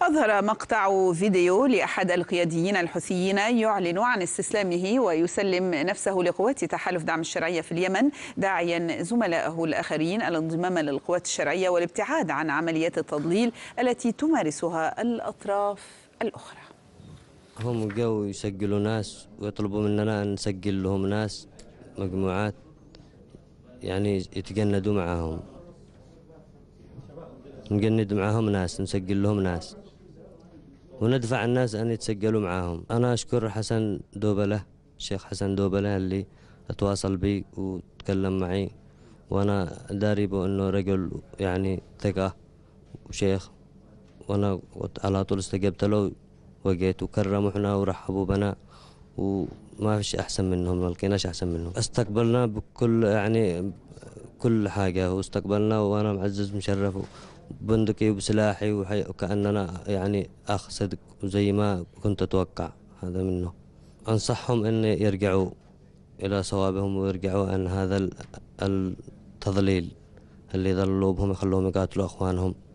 أظهر مقطع فيديو لأحد القياديين الحوثيين يعلن عن استسلامه ويسلم نفسه لقوات تحالف دعم الشرعية في اليمن داعيا زملائه الآخرين الانضمام للقوات الشرعية والابتعاد عن عمليات التضليل التي تمارسها الأطراف الأخرى هم الجو يسجلوا ناس ويطلبوا مننا أن نسجل لهم ناس مجموعات يعني يتجندوا معهم نقند معاهم ناس نسجل لهم ناس وندفع الناس أن يتسجلوا معاهم أنا أشكر حسن دوبلة الشيخ حسن دوبلة اللي أتواصل بي وتكلم معي وأنا بو أنه رجل يعني ثقة وشيخ وأنا على طول استجبت له وجيت احنا ورحبوا بنا وما فيش أحسن منهم ما لقيناش أحسن منهم استقبلنا بكل يعني كل حاجة واستقبلنا وأنا معزز مشرف بندقي وبسلاحي وكأننا يعني أخ صدق وزي ما كنت أتوقع هذا منه أنصحهم أن يرجعوا إلى صوابهم ويرجعوا عن هذا التضليل اللي ظلوا بهم يخلوهم يقاتلوا أخوانهم